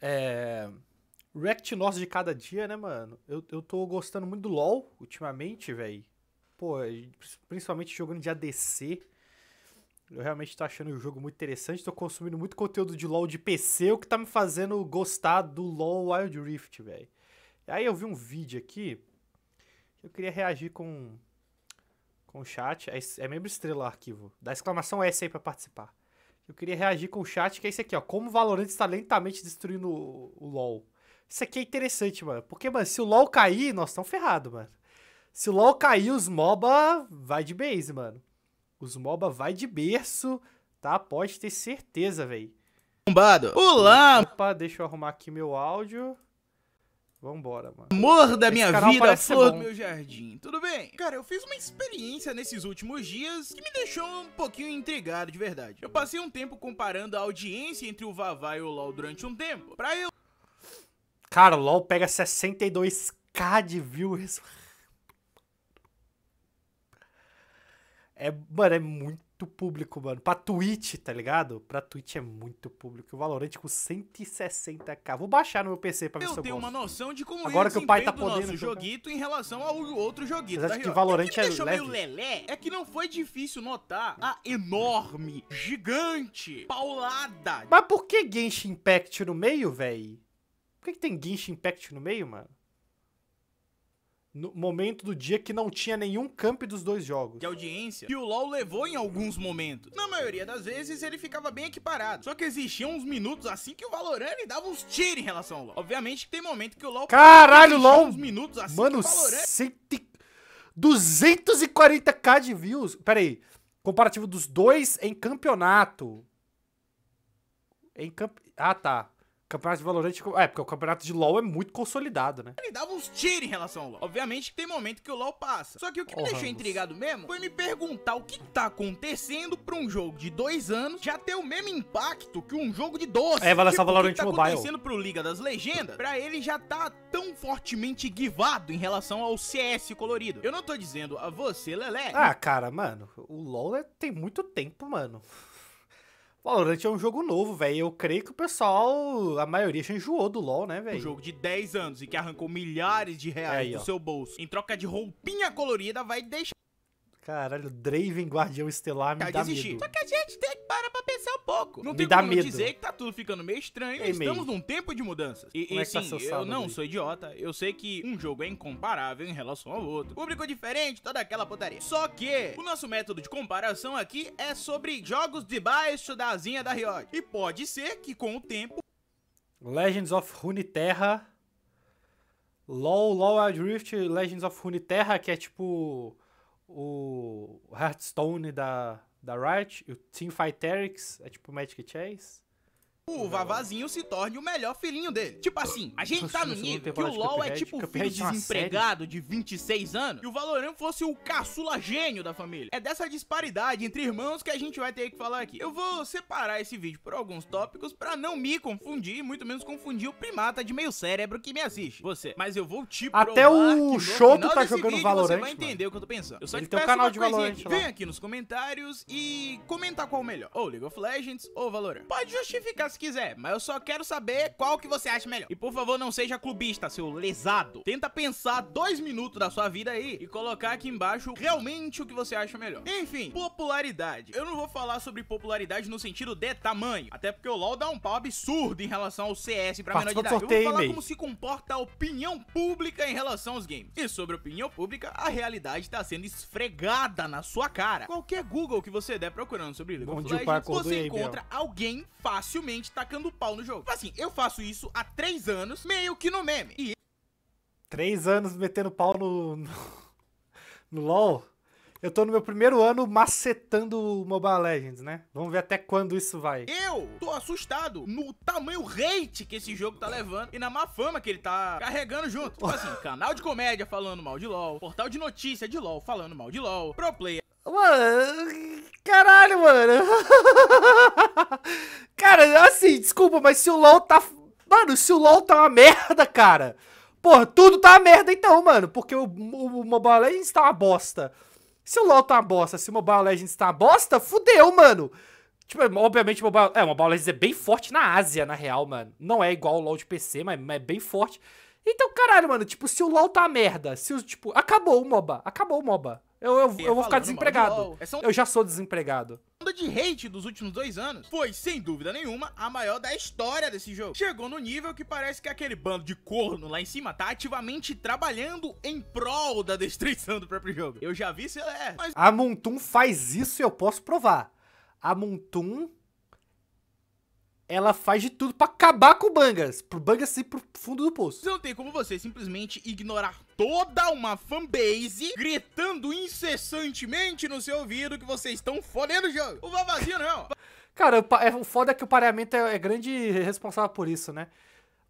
É. React nosso de cada dia, né, mano? Eu, eu tô gostando muito do LoL ultimamente, velho. Pô, principalmente jogando de ADC. Eu realmente tô achando o jogo muito interessante. Tô consumindo muito conteúdo de LoL de PC, o que tá me fazendo gostar do LoL Wild Rift, velho. Aí eu vi um vídeo aqui. eu queria reagir com, com o chat. É, é membro estrela o arquivo. Dá exclamação S aí pra participar. Eu queria reagir com o chat, que é esse aqui, ó. Como o Valorant está lentamente destruindo o, LoL. Isso aqui é interessante, mano. Porque, mano, se o LoL cair, nós estamos ferrados, mano. Se o LoL cair, os MOBA vai de base, mano. Os MOBA vai de berço, tá? Pode ter certeza, velho. Bombado. Olá! Opa, deixa eu arrumar aqui meu áudio. Vambora, mano. Amor da minha vida, flor do meu jardim. Tudo bem? Cara, eu fiz uma experiência nesses últimos dias que me deixou um pouquinho intrigado, de verdade. Eu passei um tempo comparando a audiência entre o Vavá e o LoL durante um tempo. Pra eu... Cara, o LoL pega 62k de viewers. É, mano, é muito muito público, mano. Pra Twitch, tá ligado? Pra Twitch é muito público. O Valorant com 160k. Vou baixar no meu PC pra ver eu se eu tenho gosto. uma noção de como Agora que o pai tá podendo nosso joguito em relação ao outro joguito. Mas tá acho que Valorant o que é leve. meio lelé é que não foi difícil notar a enorme, gigante, paulada. Mas por que Genshin Impact no meio, velho? Por que, que tem Genshin Impact no meio, mano? no momento do dia que não tinha nenhum camp dos dois jogos. De audiência, que o LoL levou em alguns momentos. Na maioria das vezes, ele ficava bem equiparado. Só que existiam uns minutos assim que o Valorant dava uns tiros em relação ao LoL. Obviamente que tem momento que o LoL... Caralho, LoL! Uns minutos assim Mano, Valorant... 100... 240k de views. Pera aí. Comparativo dos dois em campeonato. Em camp... Ah, tá campeonato de Valorant. É, porque o campeonato de LoL é muito consolidado, né? Ele dava uns tiros em relação ao LoL. Obviamente que tem momento que o LoL passa. Só que o que oh, me deixou intrigado mesmo foi me perguntar o que tá acontecendo pra um jogo de dois anos já ter o mesmo impacto que um jogo de 12. É, vai valorante tipo, Valorant Mobile. O que tá acontecendo mobile. pro Liga das Legendas, pra ele já tá tão fortemente guivado em relação ao CS colorido. Eu não tô dizendo a você, Lelé. Ah, cara, mano, o LoL é, tem muito tempo, mano. Valorant é um jogo novo, velho. Eu creio que o pessoal, a maioria já enjoou do LoL, né, velho? Um jogo de 10 anos e que arrancou milhares de reais Aí, do ó. seu bolso em troca de roupinha colorida vai deixar Caralho, Draven Guardião Estelar me tá, dá desistir. medo. Só que a gente tem que parar pra pensar um pouco. Não me tem dá como medo. dizer que tá tudo ficando meio estranho. Ei, Estamos meio. num tempo de mudanças. E, e é tá sim, tá eu não aí? sou idiota. Eu sei que um jogo é incomparável em relação ao outro. Público diferente, toda aquela putaria. Só que o nosso método de comparação aqui é sobre jogos debaixo da asinha da Riot. E pode ser que com o tempo... Legends of Runeterra... LoL, LoL Wild Rift, Legends of Runeterra, que é tipo o Hearthstone da, da Riot e o Team Fighterix é tipo Magic Chess o Vavazinho se torne o melhor filhinho dele. Tipo assim, a gente tá no nível que o LoL é tipo o filho desempregado de 26 anos e o Valorant fosse o caçula gênio da família. É dessa disparidade entre irmãos que a gente vai ter que falar aqui. Eu vou separar esse vídeo por alguns tópicos pra não me confundir, muito menos confundir o primata de meio cérebro que me assiste. Você. Mas eu vou te Até o que tá jogando Valorant, Você vai entender o que eu tô pensando. Eu só Ele te tem um canal de Valorant lá. Vem aqui nos comentários e comentar qual o melhor. Ou League of Legends ou Valorant. Pode justificar se quiser, mas eu só quero saber qual que você acha melhor. E por favor, não seja clubista, seu lesado. Tenta pensar dois minutos da sua vida aí e colocar aqui embaixo realmente o que você acha melhor. Enfim, popularidade. Eu não vou falar sobre popularidade no sentido de tamanho, até porque o LoL dá um pau absurdo em relação ao CS pra menor de idade. eu vou falar como se comporta a opinião pública em relação aos games. E sobre opinião pública, a realidade tá sendo esfregada na sua cara. Qualquer Google que você der procurando sobre League of Legends, você encontra alguém facilmente simplesmente tacando pau no jogo. Assim, eu faço isso há três anos, meio que no meme. E... Três anos metendo pau no... no, no LoL? Eu tô no meu primeiro ano macetando o Mobile Legends, né? Vamos ver até quando isso vai. Eu tô assustado no tamanho hate que esse jogo tá levando e na má fama que ele tá carregando junto. Tipo assim, canal de comédia falando mal de LoL, portal de notícia de LoL falando mal de LoL, pro player Mano, caralho, mano. cara, assim, desculpa, mas se o LoL tá. Mano, se o LoL tá uma merda, cara. Porra, tudo tá uma merda então, mano. Porque o, o, o Mobile Legends tá uma bosta. Se o LoL tá uma bosta, se o Mobile Legends tá uma bosta, fudeu, mano. Tipo, é, obviamente, o Mobile, é, o Mobile Legends é bem forte na Ásia, na real, mano. Não é igual o LoL de PC, mas, mas é bem forte. Então, caralho, mano, tipo, se o LoL tá uma merda, se o, tipo, acabou o MOBA, acabou o MOBA. Eu, eu, eu vou ficar desempregado. É eu já sou desempregado a onda de hate dos últimos dois anos foi, sem dúvida nenhuma, a maior da história desse jogo. Chegou no nível que parece que aquele bando de corno lá em cima tá ativamente trabalhando em prol da destruição do próprio jogo. Eu já vi isso, é. Mas... A Montum faz isso e eu posso provar. A Montum ela faz de tudo para acabar com o Bangas, pro Bangas ir pro fundo do poço. Não tem como você simplesmente ignorar toda uma fanbase gritando incessantemente no seu ouvido que vocês estão fodendo o jogo. O vazio não. Cara, é, o foda é que o pareamento é, é grande responsável por isso, né?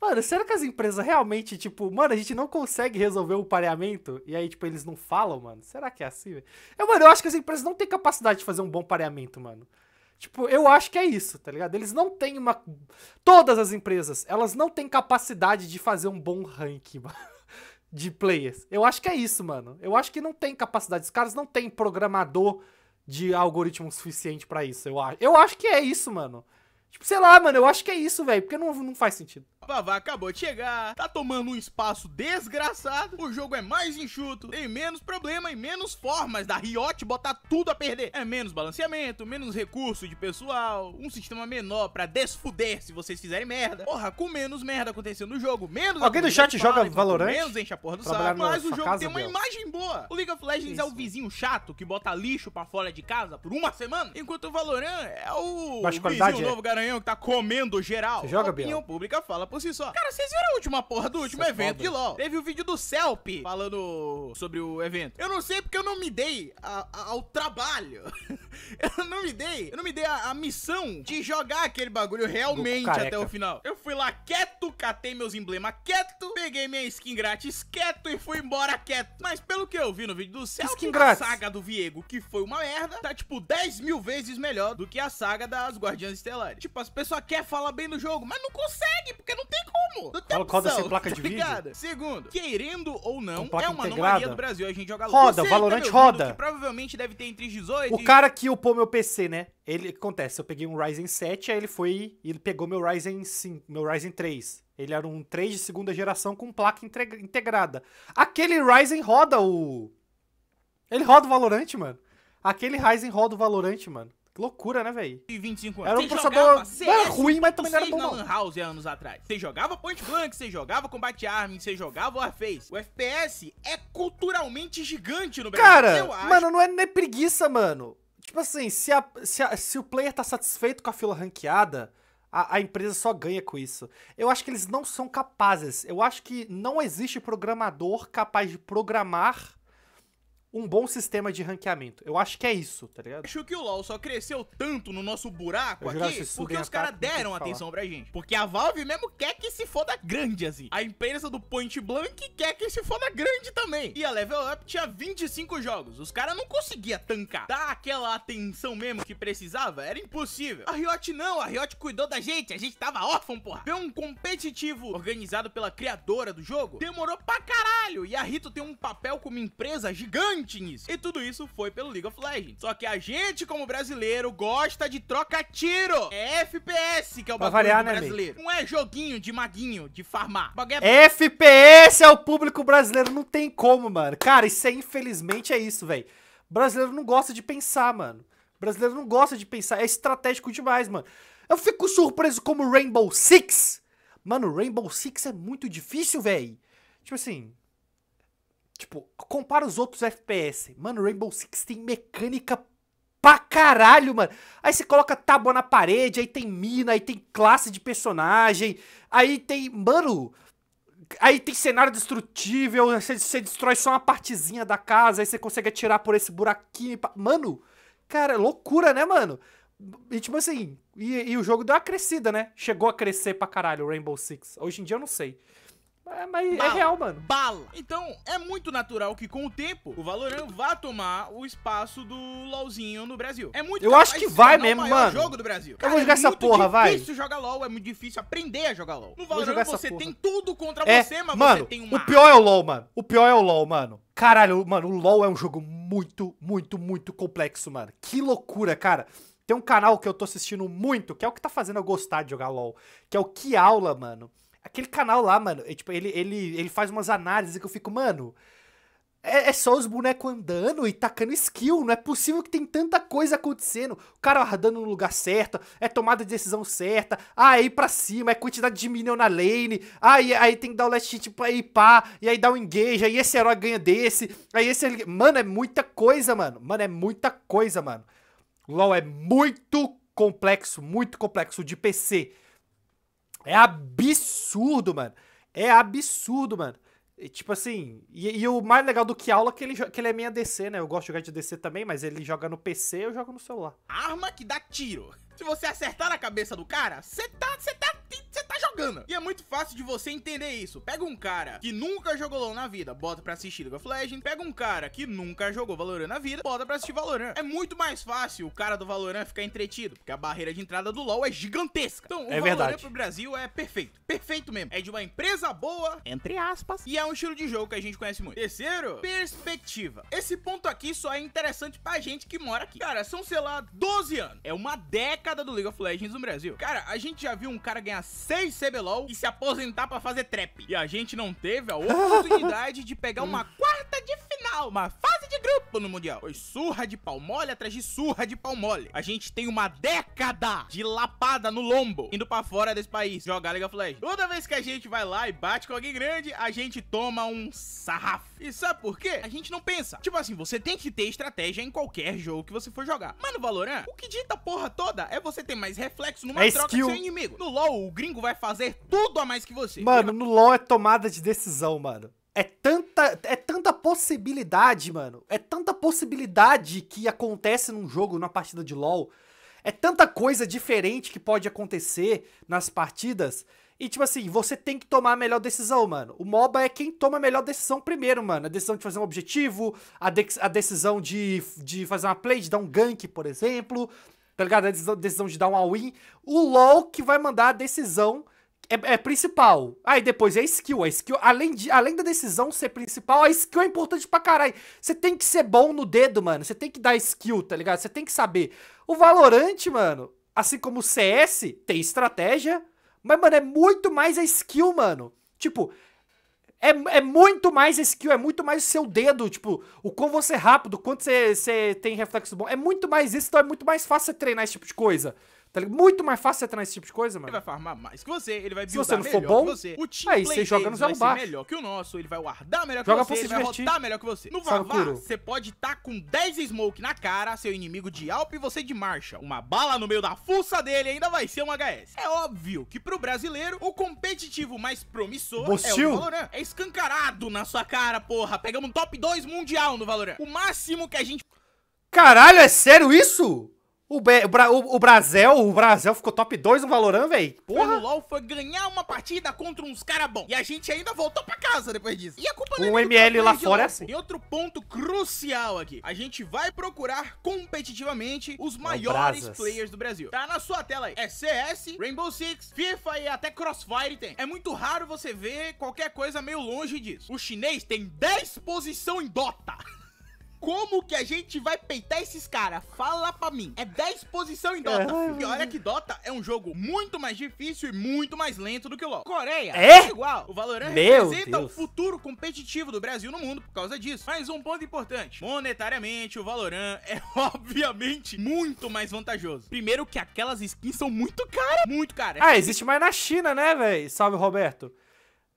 Mano, será que as empresas realmente, tipo, mano, a gente não consegue resolver o pareamento? E aí, tipo, eles não falam, mano? Será que é assim, velho? mano, eu acho que as empresas não têm capacidade de fazer um bom pareamento, mano. Tipo, eu acho que é isso, tá ligado? Eles não têm uma. Todas as empresas, elas não têm capacidade de fazer um bom ranking, De players. Eu acho que é isso, mano. Eu acho que não tem capacidade. Os caras não têm programador de algoritmo suficiente para isso. Eu acho. eu acho que é isso, mano. Tipo, sei lá, mano, eu acho que é isso, velho, porque não, não faz sentido. Vavá acabou de chegar, tá tomando um espaço desgraçado, o jogo é mais enxuto, tem menos problema e menos formas da Riot botar tudo a perder. É menos balanceamento, menos recurso de pessoal, um sistema menor pra desfuder se vocês fizerem merda. Porra, com menos merda acontecendo no jogo, menos... Alguém do chat joga Valorant? Menos enche a porra do saco, mas o jogo tem uma dela. imagem boa. O League of Legends isso. é o vizinho chato que bota lixo pra fora de casa por uma semana, enquanto o Valorant é o Baixa vizinho qualidade, novo é. garante Maranhão que tá comendo geral. Você joga, A opinião pública fala por si só. Cara, vocês viram a última porra do último é evento foda. de LOL? Teve o vídeo do Celp falando sobre o evento. Eu não sei porque eu não me dei a- a- ao trabalho eu não me dei, eu não me dei a, a missão de jogar aquele bagulho realmente até o final. Eu fui lá quieto, catei meus emblemas quieto, peguei minha skin grátis quieto e fui embora quieto. Mas pelo que eu vi no vídeo do céu, a saga do Viego, que foi uma merda, tá tipo 10 mil vezes melhor do que a saga das Guardiãs Estelares. Tipo, as pessoas querem falar bem do jogo, mas não consegue, porque não tem como. Não tem opção, qual placa tá de ligado? vídeo? Segundo, querendo ou não, é uma integrada. anomalia do Brasil a gente joga Roda, Valorante roda provavelmente deve ter entre 18 O e... cara que upou meu PC, né? Ele acontece, eu peguei um Ryzen 7, aí ele foi ele pegou meu Ryzen 5, meu Ryzen 3. Ele era um 3 de segunda geração com placa integrada. Aquele Ryzen roda o Ele roda o Valorant, mano. Aquele Ryzen roda o Valorant, mano. Que loucura, né, velho? E 25 anos. Era um você processador era ruim, mas também não era bom. House anos atrás. Você jogava Point Blank, você jogava Combate Arm, você jogava Warface. O FPS é culturalmente gigante no Brasil. Cara, mano, não é nem preguiça, mano. Tipo assim, se, a, se, a, se o player tá satisfeito com a fila ranqueada, a, a, empresa só ganha com isso. Eu acho que eles não são capazes. Eu acho que não existe programador capaz de programar um bom sistema de ranqueamento. Eu acho que é isso, tá ligado? Acho que o LoL só cresceu tanto no nosso buraco aqui porque os é caras deram atenção pra gente. Porque a Valve mesmo quer que se foda grande, assim. A imprensa do Point Blank quer que se foda grande também. E a Level Up tinha 25 jogos. Os caras não conseguiam tancar. Dar aquela atenção mesmo que precisava era impossível. A Riot não, a Riot cuidou da gente. A gente tava órfão, porra. Ver um competitivo organizado pela criadora do jogo demorou pra caralho. E a Rito tem um papel como empresa gigante e tudo isso foi pelo League of Legends. Só que a gente, como brasileiro, gosta de troca-tiro. É FPS que é o pra bagulho variar, né, brasileiro. Não é joguinho de maguinho, de farmar. É... FPS é o público brasileiro, não tem como, mano. Cara, isso é infelizmente é isso, velho. Brasileiro não gosta de pensar, mano. Brasileiro não gosta de pensar, é estratégico demais, mano. Eu fico surpreso como Rainbow Six. Mano, Rainbow Six é muito difícil, velho. Tipo assim, Tipo, compara os outros FPS. Mano, Rainbow Six tem mecânica pra caralho, mano. Aí você coloca tábua na parede, aí tem mina, aí tem classe de personagem, aí tem. Mano. Aí tem cenário destrutível, você, você destrói só uma partezinha da casa, aí você consegue atirar por esse buraquinho. Mano, cara, loucura, né, mano? E tipo assim, e, e o jogo deu uma crescida, né? Chegou a crescer pra caralho o Rainbow Six. Hoje em dia eu não sei. É, mas é bala, é real, mano. Bala. Então, é muito natural que com o tempo o Valorant vá tomar o espaço do LoLzinho no Brasil. É muito Eu acho que vai mesmo, mano. jogo do Brasil. Cara, eu vou jogar é essa porra, vai. É muito difícil jogar LoL, é muito difícil aprender a jogar LoL. No Valorant você tem tudo contra é, você, mas mano, você tem uma o pior é o LoL, mano. O pior é o LoL, mano. Caralho, mano, o LoL é um jogo muito, muito, muito complexo, mano. Que loucura, cara. Tem um canal que eu tô assistindo muito, que é o que tá fazendo eu gostar de jogar LoL, que é o Que Aula, mano. Aquele canal lá, mano, é, tipo, ele, ele, ele faz umas análises que eu fico, mano. É, é, só os bonecos andando e tacando skill. Não é possível que tem tanta coisa acontecendo. O cara ardando no lugar certo, é tomada de decisão certa. Ah, é ir pra cima, é quantidade de minion na lane. Ah, e, aí tem que dar o last hit pra ir pá. E aí dá o um engage, aí esse herói ganha desse. Aí esse... Mano, é muita coisa, mano. Mano, é muita coisa, mano. LoL é muito complexo, muito complexo. de PC é absurdo, mano. É absurdo, mano. E, tipo assim, e, e, o mais legal do que aula é que ele, que ele é minha DC, né? Eu gosto de jogar de DC também, mas ele joga no PC, eu jogo no celular. Arma que dá tiro. Se você acertar na cabeça do cara, você tá, você tá, jogando. E é muito fácil de você entender isso. Pega um cara que nunca jogou LoL na vida, bota pra assistir League of Legends. Pega um cara que nunca jogou Valorant na vida, bota pra assistir Valorant. É muito mais fácil o cara do Valorant ficar entretido, porque a barreira de entrada do LoL é gigantesca. Então, o é Valorant verdade. pro Brasil é perfeito. Perfeito mesmo. É de uma empresa boa, entre aspas, e é um estilo de jogo que a gente conhece muito. Terceiro, perspectiva. Esse ponto aqui só é interessante pra gente que mora aqui. Cara, são, sei lá, 12 anos. É uma década do League of Legends no Brasil. Cara, a gente já viu um cara ganhar 6 mais CBLOL e se aposentar para fazer trap. E a gente não teve a oportunidade de pegar uma quarta de uma fase de grupo no Mundial. Foi surra de pau mole atrás de surra de pau mole. A gente tem uma década de lapada no lombo, indo pra fora desse país, jogar League of Legends. Toda vez que a gente vai lá e bate com alguém grande, a gente toma um sarrafo. E sabe por quê? A gente não pensa. Tipo assim, você tem que ter estratégia em qualquer jogo que você for jogar. Mas no Valorant, o que dita a porra toda é você ter mais reflexo numa é troca skill. com seu inimigo. No LoL, o gringo vai fazer tudo a mais que você. Mano, no LoL é tomada de decisão, mano. É tanta, é tanta possibilidade, mano. É tanta possibilidade que acontece num jogo, numa partida de LoL. É tanta coisa diferente que pode acontecer nas partidas. E, tipo assim, você tem que tomar a melhor decisão, mano. O MOBA é quem toma a melhor decisão primeiro, mano. A decisão de fazer um objetivo, a, de a decisão de, de fazer uma play, de dar um gank, por exemplo. Tá ligado? A decisão de dar um all-in. O LoL que vai mandar a decisão é, é, principal. Aí depois é skill. A é skill além, de, além da decisão ser principal, a skill é importante pra caralho. Você tem que ser bom no dedo, mano. Você tem que dar skill, tá ligado? Você tem que saber. O Valorante, mano, assim como o CS, tem estratégia. Mas, mano, é muito mais a skill, mano. Tipo, é, é muito mais skill, é muito mais o seu dedo, tipo, o quão você é rápido, o quanto você, você tem reflexo bom. É muito mais isso, então é muito mais fácil você treinar esse tipo de coisa. Tá Muito mais fácil você entrar nesse tipo de coisa, mano. Ele vai farmar mais que você, ele vai buildar Se você não for bom, você. O time aí você joga no vai baixo. ser melhor que o nosso, ele vai guardar melhor que joga você, ele vai rotar melhor que você. No Vavá, você pode estar tá com 10 smoke na cara, seu inimigo de Alp e você de marcha. Uma bala no meio da fuça dele ainda vai ser um HS. É óbvio que pro brasileiro, o competitivo mais promissor Bostil. é o Valorant. É escancarado na sua cara, porra. Pegamos um top 2 mundial no Valorant. O máximo que a gente... Caralho, é sério isso? O, Be Bra o, Brasil, o Brasil ficou top 2 no Valorant, véi. Porra. O LoL foi ganhar uma partida contra uns caras bons. E a gente ainda voltou pra casa depois disso. E a culpa não é ML lá fora é assim. E outro ponto crucial aqui. A gente vai procurar competitivamente os é maiores é players do Brasil. Tá na sua tela aí. É CS, Rainbow Six, FIFA e até Crossfire tem. É muito raro você ver qualquer coisa meio longe disso. O chinês tem 10 posição em Dota. como que a gente vai peitar esses caras? Fala pra mim. É 10 posição em Dota. E olha que Dota é um jogo muito mais difícil e muito mais lento do que o LoL. Coreia é, é igual. O Valorant Meu representa Deus. o futuro competitivo do Brasil no mundo por causa disso. Mas um ponto importante. Monetariamente, o Valorant é obviamente muito mais vantajoso. Primeiro que aquelas skins são muito caras. Muito caras. Ah, existe mais na China, né, velho? Salve, Roberto.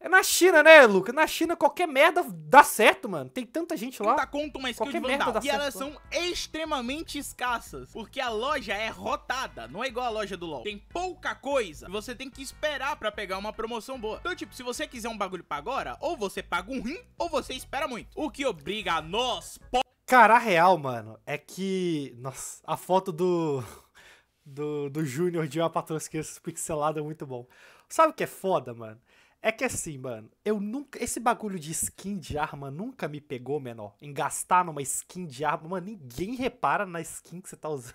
É na China, né, Luca? Na China qualquer merda dá certo, mano. Tem tanta gente lá. Tá conta uma skill de merda dá E elas são extremamente escassas. Porque a loja é rotada. Não é igual a loja do LoL. Tem pouca coisa. Você tem que esperar pra pegar uma promoção boa. Então, tipo, se você quiser um bagulho pra agora, ou você paga um rim, ou você espera muito. O que obriga a nós, po... Cara, a real, mano, é que... Nossa, a foto do... Do, do Júnior de uma patrocínio pixelada é muito bom. Sabe o que é foda, mano? É que assim, mano, eu nunca. Esse bagulho de skin de arma nunca me pegou, menor. Em gastar numa skin de arma. Mano, ninguém repara na skin que você tá usando.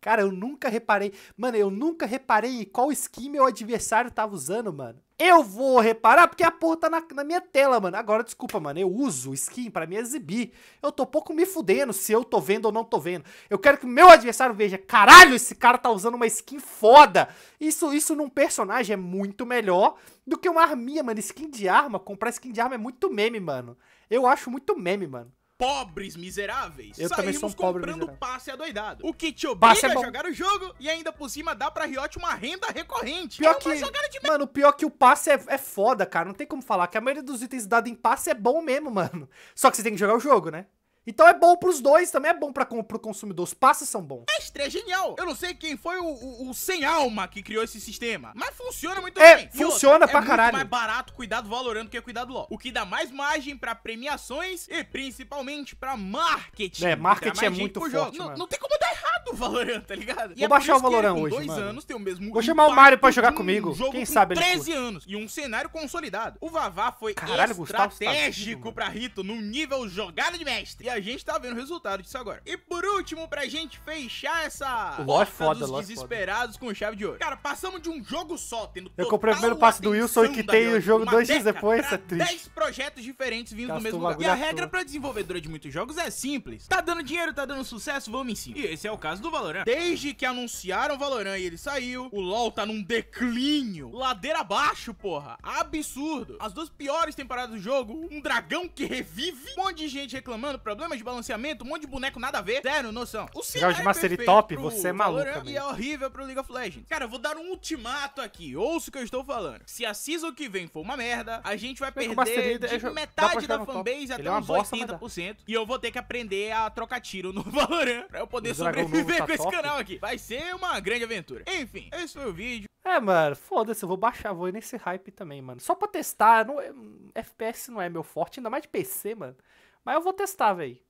Cara, eu nunca reparei. Mano, eu nunca reparei qual skin meu adversário tava usando, mano. Eu vou reparar porque a porra tá na, na, minha tela, mano. Agora, desculpa, mano. Eu uso skin para me exibir. Eu tô pouco me fudendo se eu tô vendo ou não tô vendo. Eu quero que meu adversário veja. Caralho, esse cara tá usando uma skin foda. Isso, isso num personagem é muito melhor do que uma arminha, mano. Skin de arma. Comprar skin de arma é muito meme, mano. Eu acho muito meme, mano pobres miseráveis, eu saímos comprando pobre, passe adoidado. O que te obriga é a jogar o jogo e ainda por cima dá pra Riot uma renda recorrente. Pior é que... De... Mano, pior que o passe é, é foda, cara. Não tem como falar que a maioria dos itens dado em passe é bom mesmo, mano. Só que você tem que jogar o jogo, né? Então é bom pros dois, também é bom pra, pro consumidor. Os passes são bons. Mestre, é genial. Eu não sei quem foi o, o, o sem alma que criou esse sistema, mas funciona muito é, bem. funciona outra, é pra é caralho. É mais barato cuidado valorando que é cuidado LOL. O que dá mais margem pra premiações e principalmente pra marketing. É, marketing é muito forte, não, não, tem como dar errado o Valorant, tá ligado? E Vou é baixar o Valorant hoje, dois mano. anos tem o mesmo Vou chamar o Mario pra jogar comigo. quem sabe 13 ele anos e um cenário consolidado. O Vavá foi Caralho, tá estratégico Gustavo, pra Rito no nível jogada de mestre. E a a gente tá vendo o resultado disso agora. E por último, pra gente fechar essa Lost é foda, dos Lost é desesperados foda. com chave de ouro. Cara, passamos de um jogo só, tendo Eu comprei o primeiro passo do Wilson e tem o jogo dois dias depois, essa é triste. 10 projetos diferentes vindo do mesmo lugar. E a regra pra desenvolvedora de muitos jogos é simples. Tá dando dinheiro, tá dando sucesso, vamos em cima. E esse é o caso do Valorant. Desde que anunciaram Valorant e ele saiu, o LoL tá num declínio. Ladeira abaixo, porra. Absurdo. As duas piores temporadas do jogo, um dragão que revive, um monte de gente reclamando, problema problemas de balanceamento, um monte de boneco nada a ver. Zero noção. O cenário de Mastery Top, você é maluco. E é horrível pro League of Legends. Cara, eu vou dar um ultimato aqui. Ouça o que eu estou falando. Se a season que vem for uma merda, a gente vai perder de metade da fanbase até é uns bosta, 80%. E eu vou ter que aprender a trocar tiro no Valorant pra eu poder sobreviver tá com top. esse canal aqui. Vai ser uma grande aventura. Enfim, esse foi o vídeo. É, mano, foda-se, eu vou baixar, vou ir nesse hype também, mano. Só pra testar, não, é, hum, FPS não é meu forte, ainda mais de PC, mano. Mas eu vou testar, velho.